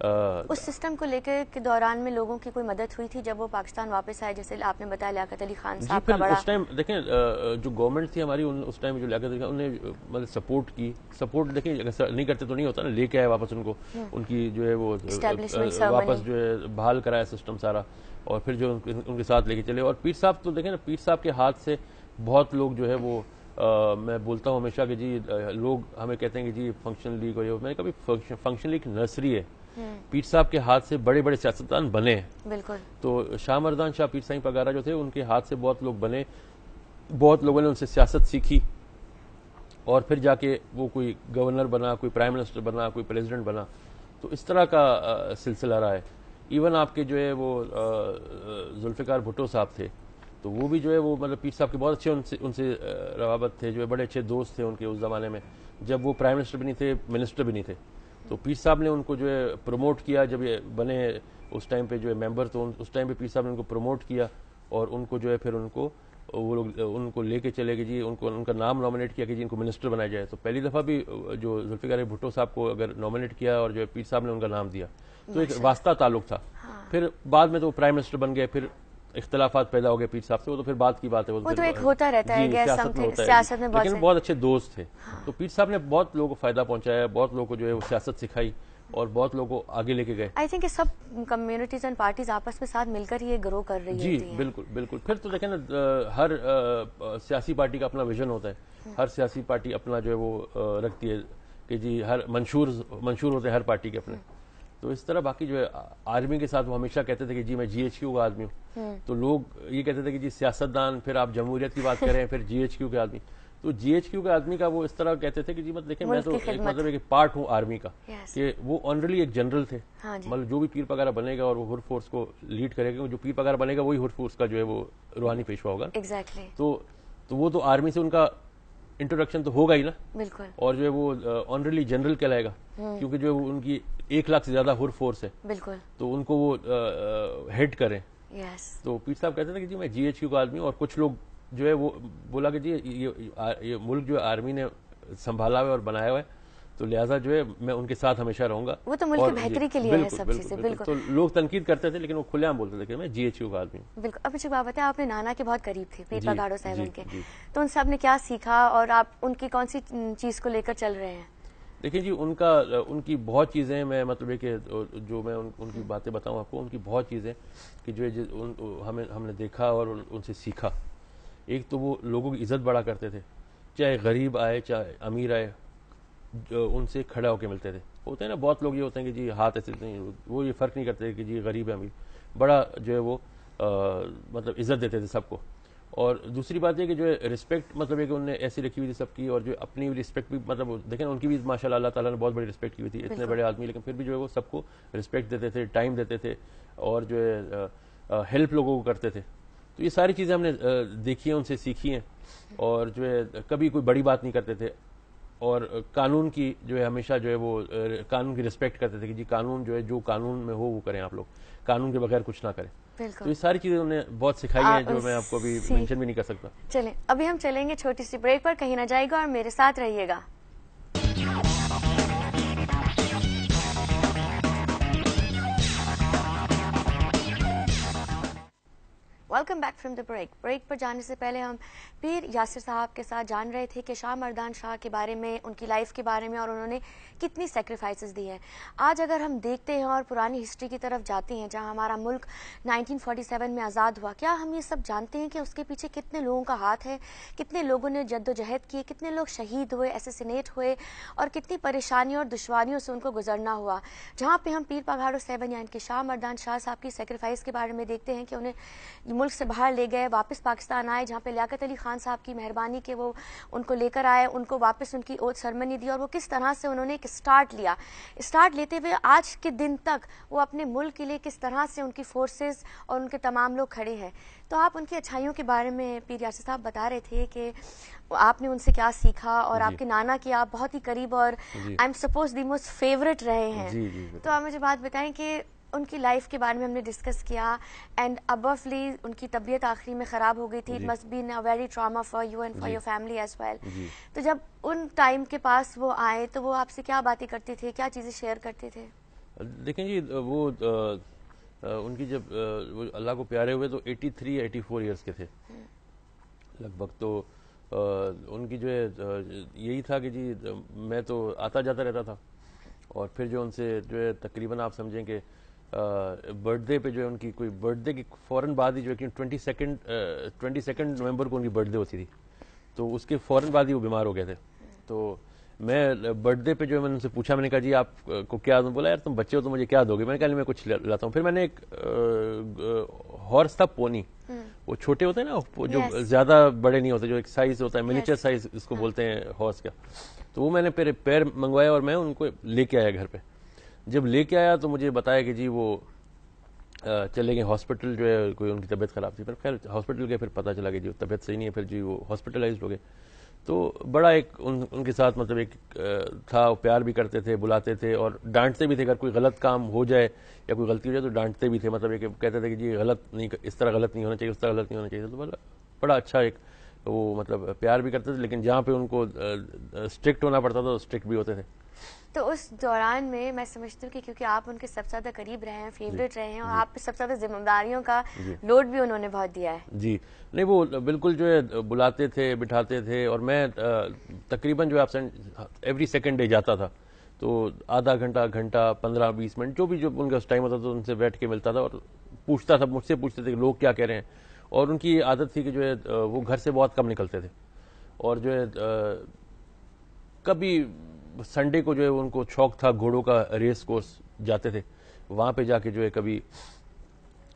आ, उस सिस्टम को लेकर के दौरान में लोगों की कोई मदद हुई थी जब वो पाकिस्तान वापस आए जैसे आपने बताया लियात अली खान साहब का बड़ा उस टाइम देखें जो गवर्नमेंट थी हमारी उन, उस टाइम जो लियात अली खान उन्हें मतलब सपोर्ट की सपोर्ट देखें अगर नहीं करते तो नहीं होता ना लेके आए वापस उनको हम्म। उनकी जो है वो वापस जो है बहाल कराया सिस्टम सारा और फिर जो उनके साथ लेके चले और पीर साहब तो देखें ना पीर साहब के हाथ से बहुत लोग जो है वो मैं बोलता हूँ हमेशा कि जी लोग हमें कहते हैं कि जी फंक्शन लीग और ये मैंने कभी फंक्शन लीग नर्सरी है हम्म। पीर साहब के हाथ से बड़े बड़े सियासतदान बने बिल्कुल तो शाह मरदान शाह पीर साहिब पगारा जो थे उनके हाथ से बहुत लोग बने बहुत लोगों ने उनसे सियासत सीखी और फिर जाके वो कोई गवर्नर बना कोई प्राइम मिनिस्टर बना कोई प्रेसिडेंट बना तो इस तरह का सिलसिला रहा है इवन आपके जो है वो जुल्फ़िकार भुट्टो साहब थे तो वो भी जो है वो मतलब पीर साहब के बहुत अच्छे उनसे उनसे रवाबत थे जो है बड़े अच्छे दोस्त थे उनके उस ज़माने में जब वो प्राइम मिनिस्टर भी नहीं थे मिनिस्टर भी नहीं थे तो पीर साहब ने उनको जो है प्रमोट किया जब ये बने उस टाइम पे जो है मेंबर तो उस टाइम पे पीर साहब ने उनको प्रमोट किया और उनको जो है फिर उनको वो लोग उनको लेके चले गए जी उनको उनका नाम नॉमिनेट किया कि जी इनको मिनिस्टर बनाया जाए तो पहली दफ़ा भी जो जुल्फ़िकार भुट्टो साहब को अगर नॉमिनेट किया और जो है पीर साहब ने उनका नाम दिया तो एक अच्छा। वास्ता ताल्लुक था हाँ। फिर बाद में तो प्राइम मिनिस्टर बन गए फिर इख्तलाफा पैदा हो गए पीर साहब से वो तो फिर बात की बात है वो, तो वो तो, तो एक होता रहता है सियासत में, सियासत में बहुत लेकिन बहुत अच्छे दोस्त थे हाँ। तो पीठ साहब ने बहुत लोगों को फायदा पहुंचाया बहुत लोगों को जो है वो सियासत सिखाई और बहुत लोगों को आगे लेके गए आई थिंक सब कम्युनिटीज एंड पार्टीज आपस में साथ मिलकर ये ग्रो कर रही जी है बिल्कुल बिल्कुल फिर तो देखे ना हर सियासी पार्टी का अपना विजन होता है हर सियासी पार्टी अपना जो है वो रखती है कि जी हर मंशूर मंशूर होते हैं हर पार्टी के अपने तो इस तरह बाकी जो है आर्मी के साथ वो हमेशा कहते थे कि जी मैं जीएचक्यू का आदमी हूँ हम्म। तो लोग ये कहते थे कि जी सियासतदान फिर आप जमहूरियत की बात करें फिर जीएचक्यू के आदमी तो जीएचक्यू के आदमी का वो इस तरह कहते थे कि जी मत देखें मैं तो एक मतलब एक पार्ट हूँ आर्मी का कि वो ऑनरली एक जनरल थे हाँ मतलब जो भी पीर पगारा बनेगा और वो हुर फोर्स को लीड करेगा जो पीर पगारा बनेगा वही हुर फोर्स का जो है वो रूहानी पेशवा होगा exactly. तो तो वो तो आर्मी से उनका इंट्रोडक्शन तो होगा ही ना बिल्कुल और जो है वो ऑनरली जनरल कहलाएगा हम्म। क्योंकि जो है वो उनकी एक लाख से ज्यादा हुर फोर्स है बिल्कुल तो उनको वो हेड करें यस तो पीठ साहब कहते ना कि जी मैं जीएचक्यू का आदमी और कुछ लोग जो है वो बोला कि जी ये, ये, ये मुल्क जो आर्मी ने संभाला हुआ है और बनाया हुआ है तो लिहाजा जो है मैं उनके साथ हमेशा रहूंगा वो तो मुल्क की बेहतरी के लिए है सब चीजें बिल्कुल तो लोग तनकीद करते थे लेकिन वो खुलेआम बोलते थे कि मैं जीएचयू का आदमी बिल्कुल अब मुझे अच्छा बात है आपने नाना के बहुत करीब थे पेपा गाड़ो साहब उनके तो उन सब ने क्या सीखा और आप उनकी कौन सी चीज को लेकर चल रहे हैं देखिए जी उनका उनकी बहुत चीज़ें मैं मतलब कि जो मैं उन, उनकी बातें बताऊं आपको उनकी बहुत चीज़ें कि जो है उन, हमें हमने देखा और उन, उनसे सीखा एक तो वो लोगों की इज्जत बड़ा करते थे चाहे गरीब आए चाहे अमीर आए उनसे खड़ा होकर मिलते थे होते हैं ना बहुत लोग ये होते हैं कि जी हाथ ऐसे नहीं वो ये फ़र्क नहीं करते कि जी गरीब है अमीर बड़ा जो है वो आ, मतलब इज्जत देते थे सबको और दूसरी बात यह कि जो है रिस्पेक्ट मतलब है कि उनने ऐसी रखी हुई थी सबकी और जो अपनी रिस्पेक्ट भी मतलब देखें ना उनकी भी माशा अल्लाह ताला ने बहुत बड़ी रिस्पेक्ट की हुई थी इतने बड़े आदमी लेकिन फिर भी जो है वो सबको रिस्पेक्ट देते थे टाइम देते थे और जो है हेल्प लोगों को करते थे तो ये सारी चीज़ें हमने देखी हैं उनसे सीखी हैं और जो है कभी कोई बड़ी बात नहीं करते थे और कानून की जो है हमेशा जो है वो कानून की रिस्पेक्ट करते थे कि जी कानून जो है जो कानून में हो वो करें आप लोग कानून के बगैर कुछ ना करें तो ये सारी चीजें उन्हें बहुत सिखाई हैं जो मैं आपको अभी मेंशन भी नहीं कर सकता चलें अभी हम चलेंगे छोटी सी ब्रेक पर कहीं ना जाएगा और मेरे साथ रहिएगा welcome back from the break break पर जाने से पहले हम पीर यासिर साहब के साथ जान रहे थे कि शाह मर्दान शाह के बारे में उनकी लाइफ के बारे में और उन्होंने कितनी सेक्रीफाइसेस दी हैं आज अगर हम देखते हैं और पुरानी हिस्ट्री की तरफ जाते हैं जहां हमारा मुल्क 1947 में आज़ाद हुआ क्या हम ये सब जानते हैं कि उसके पीछे कितने लोगों का हाथ है कितने लोगों ने जद्दोजहद किए कितने लोग शहीद हुए एसेसिनेट हुए और कितनी परेशानियों और दुश्वारियों से उनको गुजरना हुआ जहाँ पर हम पीर पघाड़ो सैबन या इनके शाह मर्दान शाह साहब की सेक्रीफाइस के बारे में देखते हैं कि उन्हें मुल्क से बाहर ले गए वापस पाकिस्तान आए जहाँ पे लियाकत अली खान साहब की मेहरबानी के वो उनको लेकर आए उनको वापस उनकी ओथ सरमनी दी और वो किस तरह से उन्होंने एक स्टार्ट लिया स्टार्ट लेते हुए आज के दिन तक वो अपने मुल्क के लिए किस तरह से उनकी फोर्सेज और उनके तमाम लोग खड़े हैं तो आप उनकी अच्छाइयों के बारे में पीर यासिर साहब बता रहे थे कि आपने उनसे क्या सीखा और आपके नाना के आप बहुत ही करीब और I am suppose the most favourite रहे हैं तो आप मुझे बात बताएं कि उनकी लाइफ के बारे में हमने डिस्कस किया एंड अबली उनकी तबीयत आखिरी में ख़राब हो गई थी it must be a very trauma for you and for your family as well तो जब उन टाइम के पास वो आए तो वो आपसे क्या बातें करते थे क्या चीज़ें शेयर करते थे देखें जी वो आ, आ, उनकी जब वो अल्लाह को प्यारे हुए तो 83 या 84 इयर्स के थे लगभग तो आ, उनकी जो है यही था कि जी मैं तो आता जाता रहता था और फिर जो उनसे जो है तकरीबन आप समझें कि बर्थडे पे जो है उनकी कोई बर्थडे की फ़ौरन बाद ही जो है twenty second twenty second November को उनकी बर्थडे होती थी तो उसके फ़ौरन बाद ही वो बीमार हो गए थे तो मैं बर्थडे पे जो है मैंने उनसे पूछा मैंने कहा जी आपको क्या दूँ बोला यार तुम बच्चे हो तो मुझे क्या दोगे मैंने कहा मैं कुछ लाता हूँ फिर मैंने एक हॉर्स था पोनी हम्म। वो छोटे होते हैं ना जो ज़्यादा बड़े नहीं होते जो एक साइज़ होता है मिनीचर साइज़ इसको हाँ। बोलते हैं हॉर्स का तो वो मैंने पैर पैर मंगवाया और मैं उनको लेके आया घर पर जब लेके आया तो मुझे बताया कि जी वो चले गए हॉस्पिटल जो है कोई उनकी तबीयत ख़राब थी पर खैर हॉस्पिटल गए फिर पता चला कि जी तबीयत सही नहीं है फिर जी वो हॉस्पिटलाइज हो गए तो बड़ा एक उन उनके साथ मतलब एक था प्यार भी करते थे बुलाते थे और डांटते भी थे अगर कोई गलत काम हो जाए या कोई गलती हो जाए तो डांटते भी थे मतलब एक कहते थे कि जी गलत नहीं इस तरह गलत नहीं होना चाहिए उस तरह गलत नहीं होना चाहिए तो बड़ा बड़ा अच्छा एक वो मतलब प्यार भी करते थे लेकिन जहाँ पे उनको स्ट्रिक्ट होना पड़ता था तो स्ट्रिक्ट भी होते थे तो उस दौरान में मैं समझती हूँ कि क्योंकि आप उनके सबसे ज़्यादा करीब रहे हैं फेवरेट रहे हैं और आप पे सबसे ज़्यादा जिम्मेदारियों का लोड भी उन्होंने बहुत दिया है जी नहीं वो बिल्कुल जो है बुलाते थे बिठाते थे और मैं तकरीबन जो है एवरी सेकेंड डे जाता था तो आधा घंटा घंटा पंद्रह बीस मिनट जो भी जो उनका टाइम होता था तो उनसे बैठ के मिलता था और पूछता था मुझसे पूछते थे कि लोग क्या कह रहे हैं और उनकी आदत थी कि जो है वो घर से बहुत कम निकलते थे और जो है कभी संडे को जो है उनको शौक था घोड़ों का रेस कोर्स जाते थे वहाँ पे जाके जो है कभी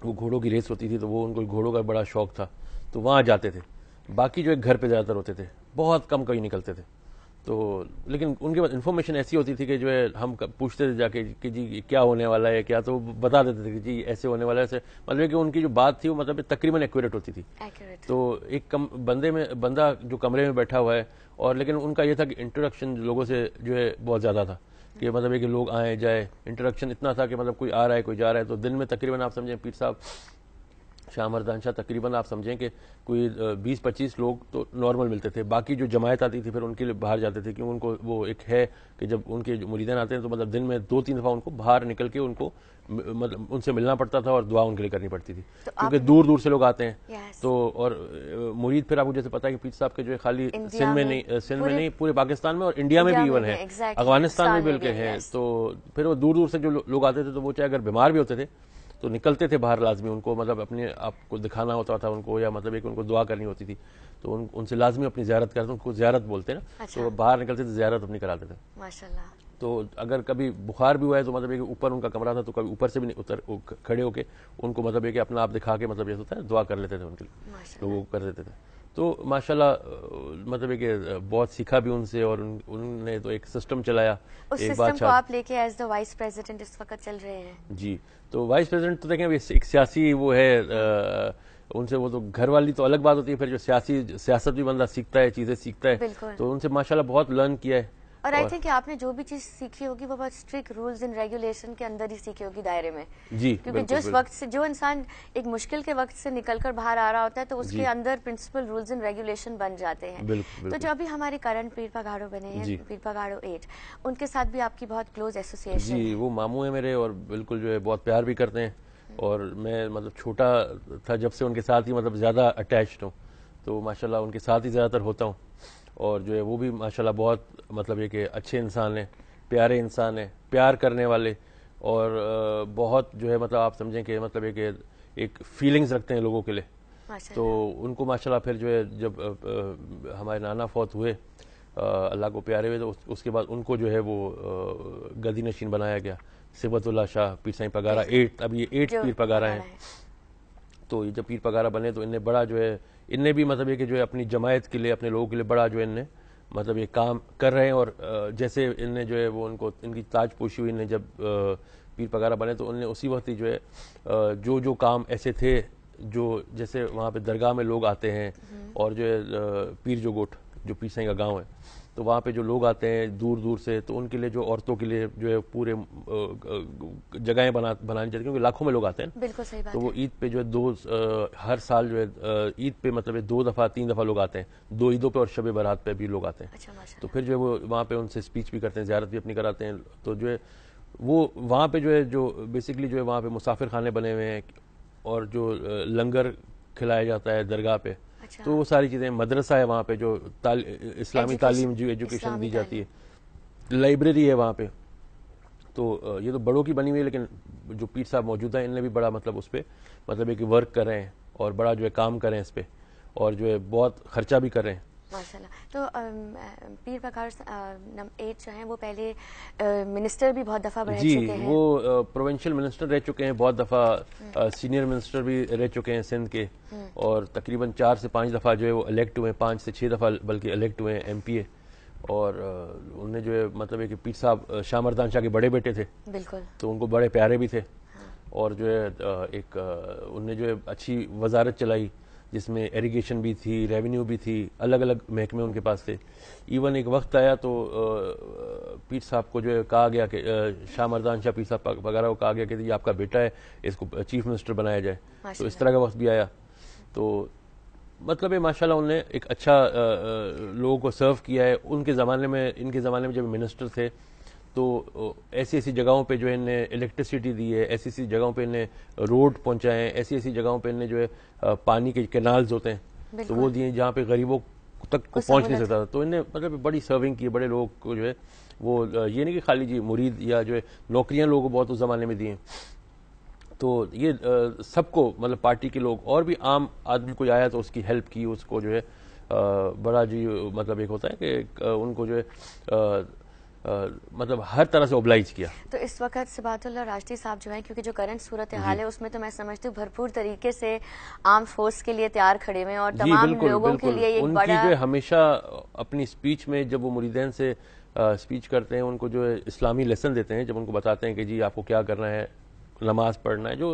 वो घोड़ों की रेस होती थी तो वो उनको घोड़ों का बड़ा शौक था तो वहाँ जाते थे बाकी जो है घर पे ज़्यादातर होते थे बहुत कम कहीं निकलते थे तो लेकिन उनके पास इन्फॉर्मेशन ऐसी होती थी कि जो है हम पूछते थे जाके कि जी क्या होने वाला है क्या तो बता देते थे कि जी ऐसे होने वाला है ऐसे मतलब कि उनकी जो बात थी वो मतलब तकरीबन एक्यूरेट होती थी Accurate. तो एक कम बंदे में बंदा जो कमरे में बैठा हुआ है और लेकिन उनका ये था कि इंट्रोडक्शन लोगों से जो है बहुत ज़्यादा था कि hmm. मतलब है कि लोग आए जाए इंट्रोडक्शन इतना था कि मतलब कोई आ रहा है कोई जा रहा है तो दिन में तकरीबन आप समझें पीर साहब शाह शाह तकरीबन आप समझें कि कोई 20-25 लोग तो नॉर्मल मिलते थे बाकी जो जमायत आती थी फिर उनके लिए बाहर जाते थे क्योंकि उनको वो एक है कि जब उनके मुरीदन आते हैं तो मतलब दिन में दो तीन दफ़ा उनको बाहर निकल के उनको मतलब उनसे मिलना पड़ता था और दुआ उनके लिए करनी पड़ती थी तो क्योंकि दूर दूर से लोग आते हैं तो और मुरीद फिर आपको जैसे पता है कि पीठ साहब के जो है खाली सिंध में नहीं सिंध में नहीं पूरे पाकिस्तान में और इंडिया में भी इवन है अफगानिस्तान में भी बल्कि हैं तो फिर वो दूर दूर से जो लोग आते थे तो वो चाहे अगर बीमार भी होते थे तो निकलते थे बाहर लाजमी उनको मतलब अपने आप को दिखाना होता था उनको या मतलब एक उनको दुआ करनी होती थी तो उन, उनसे लाजमी अपनी ज्यारत करते उनको ज्यारत बोलते ना अच्छा। तो बाहर निकलते थे ज्यारत अपनी कराते थे माशाल्लाह तो अगर कभी बुखार भी हुआ है तो मतलब ऊपर उनका कमरा था तो कभी ऊपर से भी उतर खड़े होके उनको मतलब अपना आप दिखा के मतलब ये होता है दुआ कर लेते थे उनके लिए लोगों को कर देते थे तो माशाल्लाह मतलब कि बहुत सीखा भी उनसे और उन्होंने उनने तो एक सिस्टम चलाया उस एक सिस्टम को आप लेके एज द वाइस प्रेसिडेंट इस वक्त चल रहे हैं जी तो वाइस प्रेसिडेंट तो देखें एक सियासी वो है आ, उनसे वो तो घर वाली तो अलग बात होती है फिर जो सियासी सियासत भी बंदा सीखता है चीज़ें सीखता है तो उनसे माशाला बहुत लर्न किया है और आई थिंक आपने जो भी चीज सीखी होगी वो बहुत स्ट्रिक्ट रूल्स एंड रेगुलेशन के अंदर ही सीखी होगी दायरे में जी क्योंकि जिस वक्त से जो इंसान एक मुश्किल के वक्त से निकलकर बाहर आ रहा होता है तो उसके अंदर प्रिंसिपल रूल्स एंड रेगुलेशन बन जाते हैं तो जो अभी हमारे करंट पीर पगाड़ो बने हैं पीर पगाड़ो एट उनके साथ भी आपकी बहुत क्लोज एसोसिएशन जी वो मामू है मेरे और बिल्कुल जो है बहुत प्यार भी करते हैं और मैं मतलब छोटा था जब से उनके साथ ही मतलब ज़्यादा अटैच हूँ तो माशाल्लाह उनके साथ ही ज़्यादातर होता हूँ और जो है वो भी माशाल्लाह बहुत मतलब ये कि अच्छे इंसान हैं प्यारे इंसान हैं प्यार करने वाले और बहुत जो है मतलब आप समझें कि मतलब ये कि एक फीलिंग्स रखते हैं लोगों के लिए तो उनको माशाल्लाह फिर जो है जब हमारे नाना फौत हुए अल्लाह को प्यारे हुए तो उसके बाद उनको जो है वो गदी नशीन बनाया गया सिबतुल्ला शाह पीर साई पगारा एट अब ये एट पीर पगारा हैं तो ये जब पीर पगारा बने तो इनने बड़ा जो है इनने भी मतलब ये कि जो है अपनी जमायत के लिए अपने लोगों के लिए बड़ा जो इनने मतलब ये काम कर रहे हैं और जैसे इनने जो है वो उनको इनकी ताज पोशी हुई इन्हें जब पीर पगारा बने तो उनने उसी वक्त ही जो है जो जो काम ऐसे थे जो जैसे वहाँ पे दरगाह में लोग आते हैं हम्म। और जो है पीर जोगोट जो पीर का गाँव है तो वहाँ पे जो लोग आते हैं दूर दूर से तो उनके लिए जो औरतों के लिए जो है पूरे जगहें बना बनानी चाहिए क्योंकि लाखों में लोग आते हैं बिल्कुल सही बात तो वो ईद पे जो है दो हर साल जो है ईद पे मतलब दो दफ़ा तीन दफ़ा लोग आते हैं दो ईदों पे और शब बारात पे भी लोग आते हैं अच्छा, तो फिर जो है वो वहाँ पे उनसे स्पीच भी करते हैं ज्यारत भी अपनी कराते हैं तो जो है वो वहाँ पे जो है जो बेसिकली जो है वहाँ पे मुसाफिर खाने बने हुए हैं और जो लंगर खिलाया जाता है दरगाह पे अच्छा। तो वो सारी चीज़ें मदरसा है वहाँ पे जो ताल, इस्लामी तालीम जो एजुकेशन दी जाती है लाइब्रेरी है वहाँ पे तो ये तो बड़ों की बनी हुई है लेकिन जो पीर साहब मौजूद हैं इनने भी बड़ा मतलब उस पर मतलब एक वर्क कर रहे हैं और बड़ा जो है काम कर रहे हैं इस पर और जो है बहुत खर्चा भी कर रहे हैं माशाल्लाह तो पीर बघार नम एट जो है वो पहले मिनिस्टर भी बहुत दफ़ा रह जी, चुके हैं वो प्रोविंशियल मिनिस्टर रह चुके हैं बहुत दफ़ा सीनियर मिनिस्टर भी रह चुके हैं सिंध के हम्म। और तकरीबन चार से पाँच दफ़ा जो है वो इलेक्ट हुए हैं पाँच से छः दफ़ा बल्कि इलेक्ट हुए हैं एम पी ए और उन्हें जो है मतलब है कि पीर साहब शाह शाह के बड़े बेटे थे बिल्कुल तो उनको बड़े प्यारे भी थे हाँ। और जो है एक उनने जो है अच्छी वजारत चलाई जिसमें एरीगेशन भी थी रेवेन्यू भी थी अलग अलग महकमे उनके पास थे इवन एक वक्त आया तो पीठ साहब को जो है कहा गया कि शाह मरदान शाह पीठ साहब वगैरह को कहा गया कि ये आपका बेटा है इसको चीफ मिनिस्टर बनाया जाए तो इस तरह का वक्त भी आया तो मतलब है माशाल्लाह उन्होंने एक अच्छा लोगों को सर्व किया है उनके ज़माने में इनके ज़माने में जब मिनिस्टर थे तो ऐसी ऐसी जगहों पे जो है इन्हें इलेक्ट्रिसिटी दी है ऐसी ऐसी जगहों पे इन्हें रोड पहुंचाए हैं ऐसी ऐसी जगहों पे इन्हें जो है पानी के कैनाल्स होते हैं तो वो दिए जहाँ पे गरीबों तक को पहुंच नहीं सकता था तो इन्हें मतलब बड़ी सर्विंग की बड़े लोग को जो है वो ये नहीं कि खाली जी मुरीद या जो है नौकरियां लोगों को बहुत उस जमाने में दी तो ये सबको मतलब पार्टी के लोग और भी आम आदमी को आया तो उसकी हेल्प की उसको जो है बड़ा जी मतलब एक होता है कि उनको जो है आ, मतलब हर तरह से ओबलाइज किया तो इस वक्त सिबातुल्ला राष्ट्रीय साहब जो है क्योंकि जो करंट सूरत हाल है उसमें तो मैं समझती हूँ भरपूर तरीके से आर्म फोर्स के लिए तैयार खड़े हुए और तमाम बिल्कुल, लोगों बिल्कुल, के लिए एक उनकी बड़ा... जो हमेशा अपनी स्पीच में जब वो मुरीदेन से आ, स्पीच करते हैं उनको जो है इस्लामी लेसन देते हैं जब उनको बताते हैं कि जी आपको क्या करना है नमाज पढ़ना है जो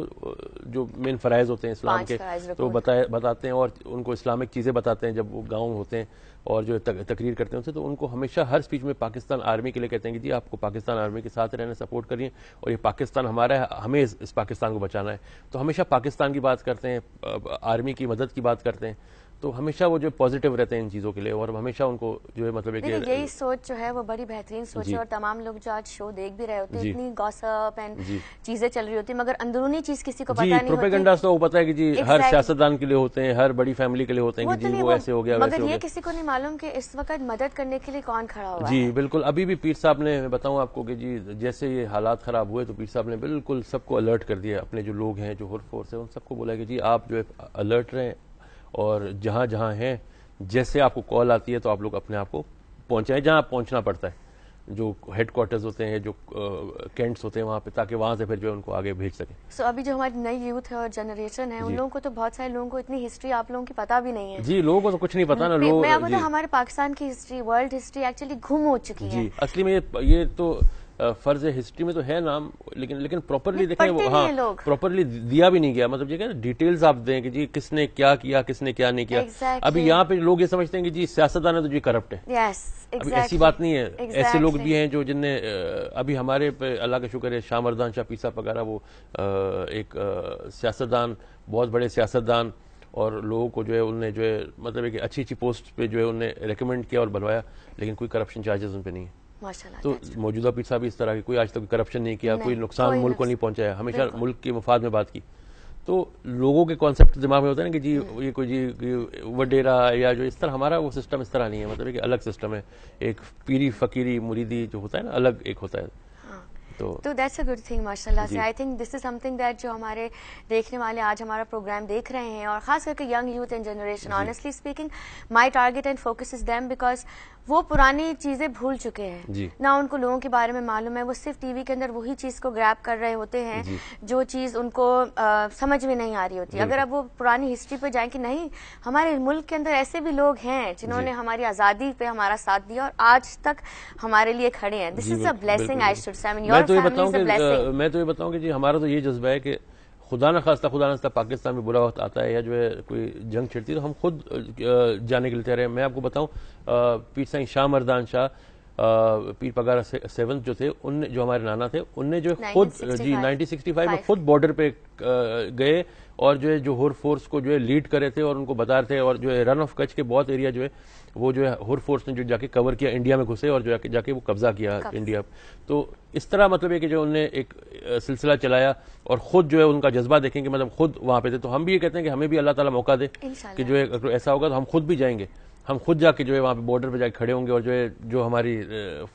जो मेन फ़रज़ होते हैं इस्लाम के तो बताए बताते हैं और उनको इस्लामिक चीज़ें बताते हैं जब वो गाँव होते हैं और जो तकरीर करते हैं उनसे तो उनको हमेशा हर स्पीच में पाकिस्तान आर्मी के लिए कहते हैं कि जी आपको पाकिस्तान आर्मी के साथ रहना सपोर्ट करिए और ये पाकिस्तान हमारा है हमें इस पाकिस्तान को बचाना है तो हमेशा पाकिस्तान की बात करते हैं आर्मी की मदद की बात करते हैं तो हमेशा वो जो पॉजिटिव रहते हैं इन चीज़ों के लिए और हमेशा उनको जो है मतलब एक यही सोच जो है वो बड़ी बेहतरीन सोच है और तमाम लोग जो आज शो देख भी रहे होते हैं इतनी चीजें चल रही होती है मगर अंदरूनी चीज किसी को पता नहीं प्रोपेगेंडा तो पता है कि जी हर सियासतदान के लिए होते हैं हर बड़ी फैमिली के लिए होते हैं तो जी वो ऐसे हो गया ये किसी को नहीं मालूम की इस वक्त मदद करने के लिए कौन खड़ा हुआ जी बिल्कुल अभी भी पीर साहब ने बताऊँ आपको कि जी जैसे ये हालात खराब हुए तो पीर साहब ने बिल्कुल सबको अलर्ट कर दिया अपने जो लोग हैं जो हुर फोर्स है उन सबको बोला की जी आप जो है अलर्ट रहे और जहाँ जहां हैं जैसे आपको कॉल आती है तो आप लोग अपने आप को पहुंचाएं जहाँ पहुंचना पड़ता है जो हेडक्वार्टर्स होते हैं जो कैंट्स होते हैं वहां पे ताकि वहां से फिर जो है उनको आगे भेज सके सो so, अभी जो हमारी नई यूथ है और जनरेशन है उन लोगों को तो बहुत सारे लोगों को इतनी हिस्ट्री आप लोगों की पता भी नहीं है जी लोगों को तो कुछ नहीं पता ना लोग मतलब हमारे पाकिस्तान की हिस्ट्री वर्ल्ड हिस्ट्री एक्चुअली घूम हो चुकी है असली में ये तो फर्ज हिस्ट्री में तो है नाम लेकिन लेकिन प्रॉपरली देखें वो हाँ प्रॉपरली दिया भी नहीं गया मतलब जी डिटेल्स आप दें कि जी किसने क्या किया किसने क्या नहीं किया exactly. अभी यहाँ पे लोग ये समझते हैं कि जी सियासतदान है तो जी करप्ट है yes, exactly. अभी ऐसी बात नहीं है exactly. ऐसे लोग भी हैं जो जिनने अभी हमारे पे अल्लाह का शुक्र है शाह मरदान शाह पीसा वगैरह वो एक सियासतदान बहुत बड़े सियासतदान और लोगों को जो है उनने जो है मतलब एक अच्छी अच्छी पोस्ट पे जो है उनने रिकमेंड किया और बनवाया लेकिन कोई करप्शन चार्जेस उन पर नहीं है तो मौजूदा पीर साहब इस तरह की कोई आज तक करप्शन नहीं किया कोई नुकसान मुल्क को नहीं पहुंचाया हमेशा मुल्क के मफाद में बात की तो लोगों के कॉन्सेप्ट दिमाग में होता है ना कि जी हम्म। ये कोई जी वडेरा या जो इस तरह हमारा वो सिस्टम इस तरह नहीं है मतलब एक अलग सिस्टम है एक पीरी फकीरी मुरीदी जो होता है ना अलग एक होता है हाँ। तो दैट्स अ गुड थिंग माशाल्लाह से I think this is something that जो हमारे देखने वाले आज हमारा प्रोग्राम देख रहे हैं और खास करके young youth and generation honestly speaking my target and focus is them because वो पुरानी चीजें भूल चुके हैं ना उनको लोगों के बारे में मालूम है वो सिर्फ टीवी के अंदर वही चीज को ग्रैप कर रहे होते हैं जो चीज उनको आ, समझ में नहीं आ रही होती अगर अब वो पुरानी हिस्ट्री पे जाए कि नहीं हमारे मुल्क के अंदर ऐसे भी लोग हैं जिन्होंने हमारी आजादी पे हमारा साथ दिया और आज तक हमारे लिए खड़े हैं दिस इज तो a blessing I should say मैं तो ये बताऊं हमारा तो ये जज्बा है की खुदा न खास्ता खुदा नास्ता पाकिस्तान में बुरा वक्त आता है या जो है कोई जंग छिड़ती है तो हम खुद जाने के लिए तैयार रहे मैं आपको बताऊं पीर साई शाह मरदान शाह पीर पगारा से, जो थे उन जो हमारे नाना थे उनने जो खुद जी 1965 में खुद बॉर्डर पे गए और जो है जो होर फोर्स को जो है लीड करे थे और उनको बता रहे थे और जो है रन ऑफ कच्छ के बहुत एरिया जो है वो जो है हुर फोर्स ने जो जाके कवर किया इंडिया में घुसे और जो जाके, जाके वो कब्जा किया इंडिया तो इस तरह मतलब है कि जो उन्होंने एक सिलसिला चलाया और खुद जो है उनका जज्बा देखें कि मतलब खुद वहां पे थे तो हम भी ये कहते हैं कि हमें भी अल्लाह ताला मौका दे कि जो है ऐसा होगा तो हम खुद भी जाएंगे हम खुद जाके जो है वहाँ पे बॉर्डर पे जाके खड़े होंगे और जो है जो हमारी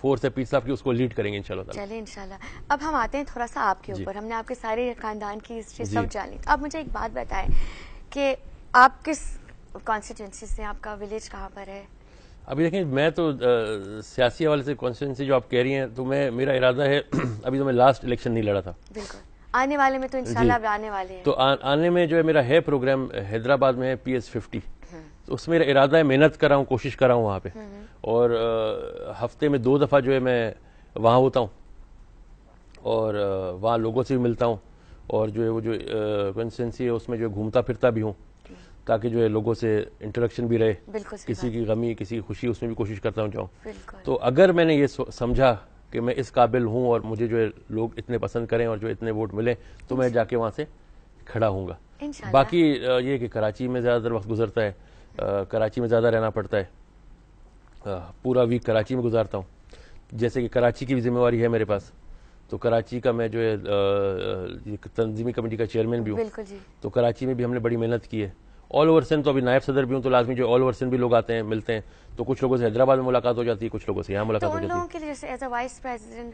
फोर्स है पीस ऑफ की उसको लीड करेंगे इंशाल्लाह चलिए इंशाल्लाह अब हम आते हैं थोड़ा सा आपके ऊपर हमने आपके सारे खानदान की हिस्ट्री सब जानी अब तो मुझे एक बात बताएं कि आप किस कॉन्स्टिट्यूंसी से आपका विलेज कहाँ पर है अभी देखें मैं तो सियासी हवाले से कॉन्स्टिट्यूंसी जो आप कह रही हैं तो मैं मेरा इरादा है अभी तो मैं लास्ट इलेक्शन नहीं लड़ा था बिल्कुल आने वाले में तो इंशाल्लाह आने वाले हैं तो आ, आने में जो है मेरा है प्रोग्राम हैदराबाद में है पी एस फिफ्टी तो उसमें मेरा इरादा है मेहनत कर रहा हूँ कोशिश कर रहा हूँ वहाँ पे हम्म, हम्म। और आ, हफ्ते में दो दफ़ा जो है मैं वहाँ होता हूँ और वहाँ लोगों से भी मिलता हूँ और जो है वो जो कॉन्स्टिटेंसी है उसमें जो घूमता फिरता भी हूँ ताकि जो है लोगों से इंटरेक्शन भी रहे किसी की गमी किसी की खुशी उसमें भी कोशिश करता हूँ जाऊँ तो अगर मैंने ये समझा कि मैं इस काबिल हूँ और मुझे जो है लोग इतने पसंद करें और जो इतने वोट मिले तो मैं जाके वहाँ से खड़ा हूँ बाकी ये कि कराची में ज़्यादातर वक्त गुजरता है कराची में ज़्यादा रहना पड़ता है पूरा वीक कराची में गुजारता हूँ जैसे कि कराची की भी जिम्मेवारी है मेरे पास तो कराची का मैं जो है तंजीमी कमेटी का चेयरमैन भी हूँ तो कराची में भी हमने बड़ी मेहनत की है ऑल ओवर सिंध तो अभी नायब सदर भी हूँ तो लाजमी जो ऑल ओवर सिंध भी लोग आते हैं मिलते हैं तो कुछ लोगों से हैदराबाद में मुलाकात हो जाती है कुछ लोगों से यहाँ मुलाकात तो हो जाती है तो जैसे वाइस प्रेसिडेंट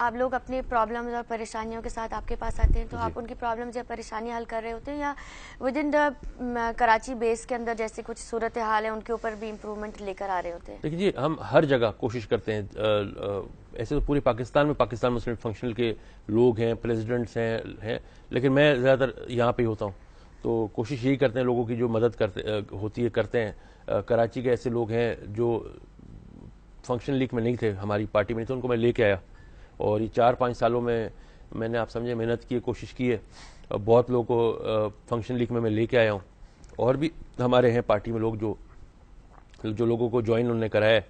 आप लोग अपनी प्रॉब्लम्स और परेशानियों के साथ आपके पास आते हैं तो आप उनकी प्रॉब्लम्स या परेशानी हल कर रहे होते हैं या within the Karachi base के अंदर जैसे कुछ सूरत हाल है उनके ऊपर भी इम्प्रूवमेंट लेकर आ रहे होते हैं देखिए हम हर जगह कोशिश करते हैं आ, आ, ऐसे तो पूरे पाकिस्तान में पाकिस्तान मुस्लिम फंक्शनल के लोग हैं प्रेजिडेंट्स हैं हैं लेकिन मैं ज़्यादातर यहाँ पे होता हूँ तो कोशिश यही करते हैं लोगों की जो मदद करते होती है करते हैं कराची के ऐसे लोग हैं जो फंक्शन लीग में नहीं थे हमारी पार्टी में नहीं थे उनको मैं लेके आया और ये चार पाँच सालों में मैंने आप समझे मेहनत की कोशिश की है बहुत लोगों को फंक्शन लीग में मैं लेके आया हूँ और भी हमारे हैं पार्टी में लोग जो जो लोगों को ज्वाइन उन्होंने कराया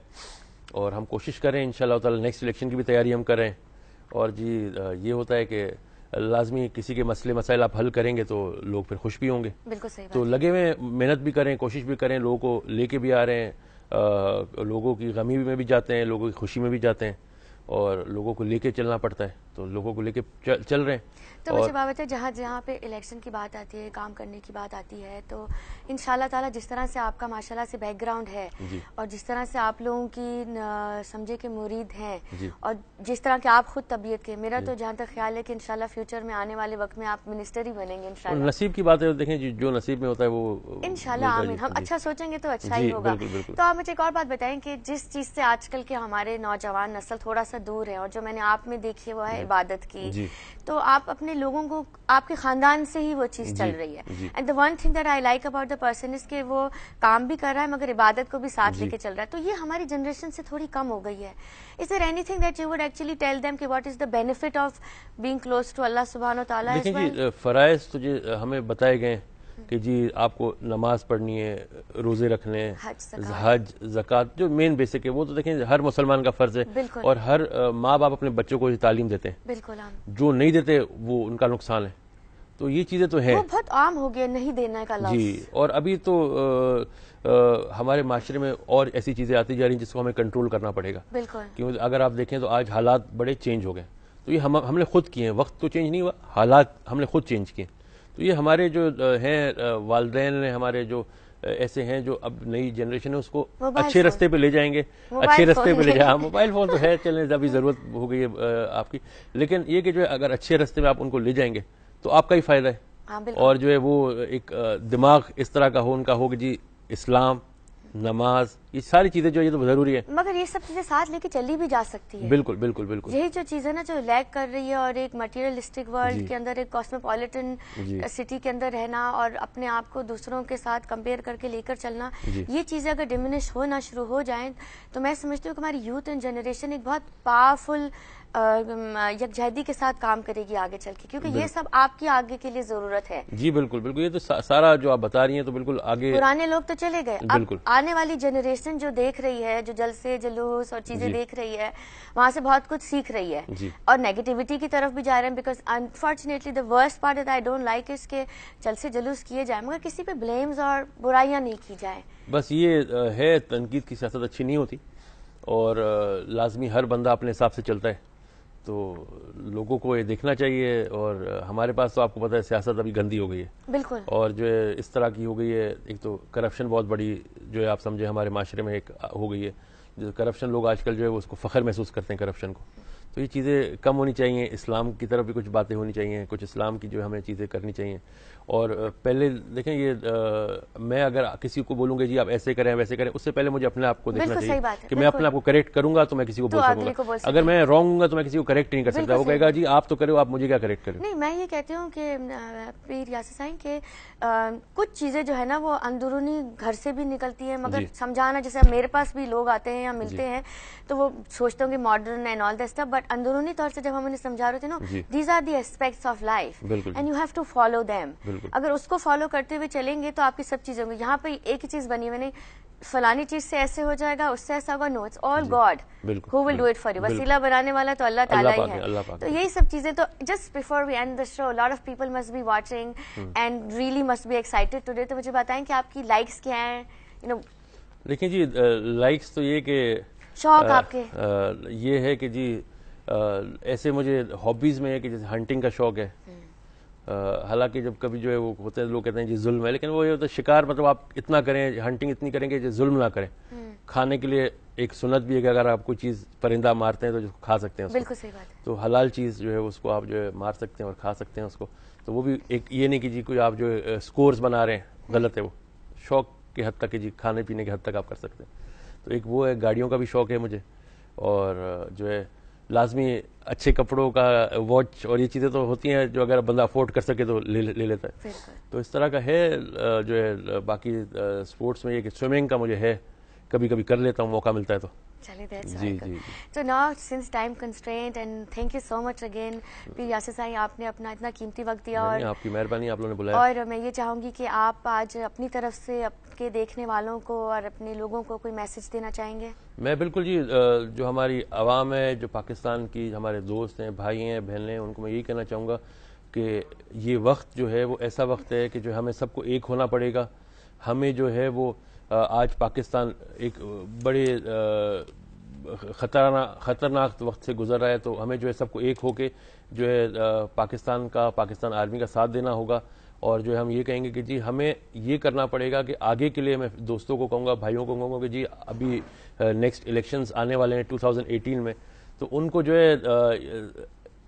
और हम कोशिश करें इन ताला नेक्स्ट इलेक्शन की भी तैयारी हम करें और जी ये होता है कि लाजमी किसी के मसले मसाइल आप हल करेंगे तो लोग फिर खुश भी होंगे बिल्कुल सही तो लगे हुए मेहनत भी करें कोशिश भी करें लोगों को लेके भी आ रहे हैं आ, लोगों की गमी में भी जाते हैं लोगों की खुशी में भी जाते हैं और लोगों को लेके चलना पड़ता है तो लोगों को लेके चल, चल रहे हैं तो मुझे बाबत है जहाँ जहाँ पे इलेक्शन की बात आती है काम करने की बात आती है तो इन ताला जिस तरह से आपका माशाल्लाह से बैकग्राउंड है और जिस तरह से आप लोगों की समझे के मुरीद हैं और जिस तरह के आप खुद तबीयत के मेरा तो जहाँ तक ख्याल है कि इन फ्यूचर में आने वाले वक्त में आप मिनिस्टर ही बनेंगे इन नसीब की बात है देखें जो नसीब में होता है वो इन आमिर हम अच्छा सोचेंगे तो अच्छा ही होगा तो आप मुझे एक और बात बताएं कि जिस चीज़ से आजकल के हमारे नौजवान नस्ल थोड़ा सा से दूर है और जो मैंने आप में देखी वो है इबादत की तो आप अपने लोगों को आपके खानदान से ही वो चीज चल रही है and the one thing that I like about the person is के वो काम भी कर रहा है मगर इबादत को भी साथ लेके चल रहा है तो ये हमारी जनरेशन से थोड़ी कम हो गई है is there anything that you would actually tell them की what is the benefit of being close to Allah सुबहान तआला फराइज तो हमें बताए गए कि जी आपको नमाज पढ़नी है रोजे रखने हज जक़ात जो मेन बेसिक है वो तो देखें हर मुसलमान का फर्ज है और हर माँ बाप अपने बच्चों को तालीम देते हैं बिल्कुल जो नहीं देते वो उनका नुकसान है तो ये चीजें तो है वो बहुत आम हो गया नहीं देना का जी और अभी तो आ, आ, हमारे माशरे में और ऐसी चीजें आती जा रही जिसको हमें कंट्रोल करना पड़ेगा बिल्कुल क्योंकि अगर आप देखें तो आज हालात बड़े चेंज हो गए तो ये हम हमने खुद किए हैं वक्त तो चेंज नहीं हुआ हालात हमने खुद चेंज किए तो ये हमारे जो हैं वालदेन हमारे जो ऐसे हैं जो अब नई जनरेशन है उसको अच्छे रास्ते पे ले जाएंगे अच्छे रास्ते पे ले जाए मोबाइल फोन तो है चलने अभी जरूरत हो गई है आपकी लेकिन ये कि जो है अगर अच्छे रास्ते में आप उनको ले जाएंगे तो आपका ही फायदा है हाँ, और जो है वो एक दिमाग इस तरह का हो उनका हो कि जी इस्लाम नमाज ये सारी चीजें जो ये तो जरूरी है मगर ये सब चीजें साथ लेके चली भी जा सकती है बिल्कुल बिल्कुल बिल्कुल यही जो चीज है ना जो लैग कर रही है और एक मटेरियलिस्टिक वर्ल्ड के अंदर एक कॉस्मोपॉलिटन सिटी के अंदर रहना और अपने आप को दूसरों के साथ कंपेयर करके लेकर चलना ये चीजें अगर डिमिनिश होना शुरू हो जाए तो मैं समझती हूँ कि हमारी यूथ एंड जनरेशन एक बहुत पावरफुल यकजहदी के साथ काम करेगी आगे चल के क्योंकि ये सब आपकी आगे के लिए जरूरत है जी बिल्कुल बिल्कुल ये तो सारा जो आप बता रही हैं तो बिल्कुल आगे पुराने लोग तो चले गए बिल्कुल आने वाली जनरेशन जो देख रही है जो जलसे जलूस और चीजें देख रही है वहाँ से बहुत कुछ सीख रही है और नेगेटिविटी की तरफ भी जा रहे हैं because unfortunately the worst part is I don't like इसके जलसे जलूस किए जाए मगर किसी पे ब्लेम्स और बुराइयां नहीं की जाए बस ये है तनकीद की सियासत अच्छी नहीं होती और लाजमी हर बंदा अपने हिसाब से चलता है तो लोगों को ये देखना चाहिए और हमारे पास तो आपको पता है सियासत अभी गंदी हो गई है बिल्कुल और जो है इस तरह की हो गई है एक तो करप्शन बहुत बड़ी जो है आप समझे हमारे माशरे में एक हो गई है जो करप्शन लोग आजकल जो है उसको फ़ख्र महसूस करते हैं करप्शन को तो ये चीज़ें कम होनी चाहिए इस्लाम की तरफ भी कुछ बातें होनी चाहिए कुछ इस्लाम की जो हमें चीज़ें करनी चाहिए और पहले देखें ये आ, मैं अगर किसी को बोलूंगा जी आप ऐसे करें वैसे करें उससे पहले मुझे अपने आप को देखना चाहिए कि मैं अपने आप को करेक्ट करूंगा तो मैं किसी को तो बोल सकूंगा अगर मैं रॉन्ग हूँ तो मैं किसी को करेक्ट नहीं कर सकता वो कहेगा जी आप तो करो आप मुझे क्या करेक्ट करें नहीं मैं ये कहती हूँ कि साई के कुछ चीजें जो है ना वो अंदरूनी घर से भी निकलती है मगर समझाना जैसे मेरे पास भी लोग आते हैं या मिलते हैं तो वो सोचते होंगे मॉडर्न एंड ऑल दस्ट बट अंदरूनी तौर से जब हम उन्हें समझा रहे थे ना these are the aspects of life and you have to follow them अगर उसको फॉलो करते हुए चलेंगे तो आपकी सब चीजें होंगी यहाँ पे एक ही चीज बनी मैंने फलानी चीज से ऐसे हो जाएगा उससे ऐसा होगा no it's all God who will do it for you वसीला बनाने वाला तो अल्लाह ताला ही है तो यही सब चीजें तो just before we end the show lot of people must be watching and really must be excited today तो मुझे बताएं कि आपकी लाइक्स क्या हैं यू नो देखिए जी लाइक्स तो ये कि शौक आपके ये है कि जी ऐसे मुझे हॉबीज में है कि जैसे हंटिंग का शौक है हम्म। हालांकि जब कभी जो है वो होते हैं लोग कहते हैं जी जुल्म है लेकिन वो ये होता है शिकार मतलब आप इतना करें हंटिंग इतनी करेंगे जो जुल्म ना करें हम्म। खाने के लिए एक सुनत भी है कि अगर आप कोई चीज़ परिंदा मारते हैं तो जो खा सकते हैं बिल्कुल सही बात तो हलाल चीज़ जो है उसको आप जो है मार सकते हैं और खा सकते हैं उसको तो वो भी एक ये नहीं कि जी कोई आप जो है स्कोर्स बना रहे हैं गलत है वो शौक की हद तक जी खाने पीने के हद तक आप कर सकते हैं तो एक वो है गाड़ियों का भी शौक है मुझे और जो है लाजमी अच्छे कपड़ों का वॉच और ये चीज़ें तो होती हैं जो अगर बंदा अफोर्ड कर सके तो ले ले लेता है तो इस तरह का है जो है बाकी स्पोर्ट्स में कि स्विमिंग का मुझे है कभी कभी कर लेता हूँ मौका मिलता है तो तो now since time constraint and thank you so much again P Yasir Sai आपने अपना इतना कीमती वक्त दिया और आपकी मेहरबानी आप लोगों ने बुलाया और मैं ये चाहूंगी कि आप आज अपनी तरफ से आपके देखने वालों को और अपने लोगों को कोई मैसेज देना चाहेंगे मैं बिल्कुल जी जो हमारी आवाम है जो पाकिस्तान की हमारे दोस्त हैं भाई हैं बहनें हैं उनको मैं यही कहना चाहूँगा कि ये वक्त जो है वो ऐसा वक्त है कि जो हमें सबको एक होना पड़ेगा हमें जो है वो आज पाकिस्तान एक बड़े खतरना खतरनाक वक्त से गुजर रहा है तो हमें जो है सबको एक होके जो है पाकिस्तान का पाकिस्तान आर्मी का साथ देना होगा और जो है हम ये कहेंगे कि जी हमें ये करना पड़ेगा कि आगे के लिए मैं दोस्तों को कहूँगा भाइयों को कहूँगा कि जी अभी नेक्स्ट इलेक्शंस आने वाले हैं 2018 में तो उनको जो है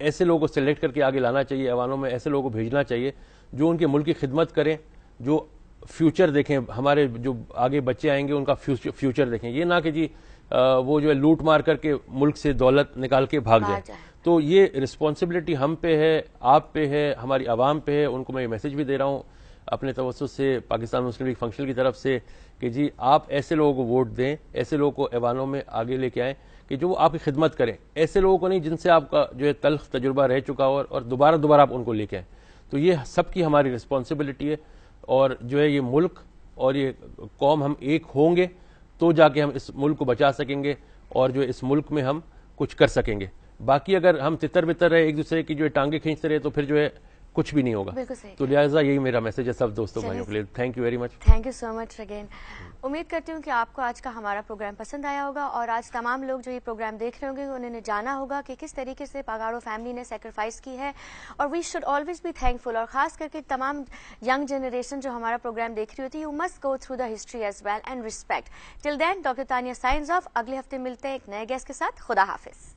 ऐसे लोगों को सिलेक्ट करके आगे लाना चाहिए अवानों में ऐसे लोगों को भेजना चाहिए जो उनके मुल्क की खिदमत करें जो फ्यूचर देखें हमारे जो आगे बच्चे आएंगे उनका फ्यूचर देखें ये ना कि जी वो जो है लूट मार करके मुल्क से दौलत निकाल के भाग जाए तो ये रिस्पॉन्सिबिलिटी हम पे है आप पे है हमारी आवाम पे है उनको मैं ये मैसेज भी दे रहा हूँ अपने तवस्त से पाकिस्तान मुस्लिम लीग फंक्शन की तरफ से कि जी आप ऐसे लोगों को वोट दें ऐसे लोगों को ऐवानों में आगे लेके आएँ कि जो आपकी खिदमत करें ऐसे लोगों को नहीं जिनसे आपका जो है तलख तजुर्बा रह चुका हो और दोबारा दोबारा आप उनको लेके आए तो ये सबकी हमारी रिस्पॉन्सिबिलिटी है और जो है ये मुल्क और ये कौम हम एक होंगे तो जाके हम इस मुल्क को बचा सकेंगे और जो इस मुल्क में हम कुछ कर सकेंगे बाकी अगर हम तितर बितर रहे एक दूसरे की जो टांगे खींचते रहे तो फिर जो है कुछ भी नहीं होगा तो लिहाजा यही मेरा मैसेज है सब दोस्तों भाइयों के लिए thank you very much thank you so much again उम्मीद करती हूँ कि आपको आज का हमारा प्रोग्राम पसंद आया होगा और आज तमाम लोग जो ये प्रोग्राम देख रहे होंगे उन्होंने जाना होगा कि किस तरीके से पागाड़ो फैमिली ने सेक्रीफाइस की है और वी शुड ऑलवेज भी थैंकफुल और खास करके तमाम यंग जनरेशन जो हमारा प्रोग्राम देख रही होती है you must go through the history as well and respect till then doctor Tania signs off अगले हफ्ते मिलते हैं एक नए गेस्ट के साथ खुदा हाफिज़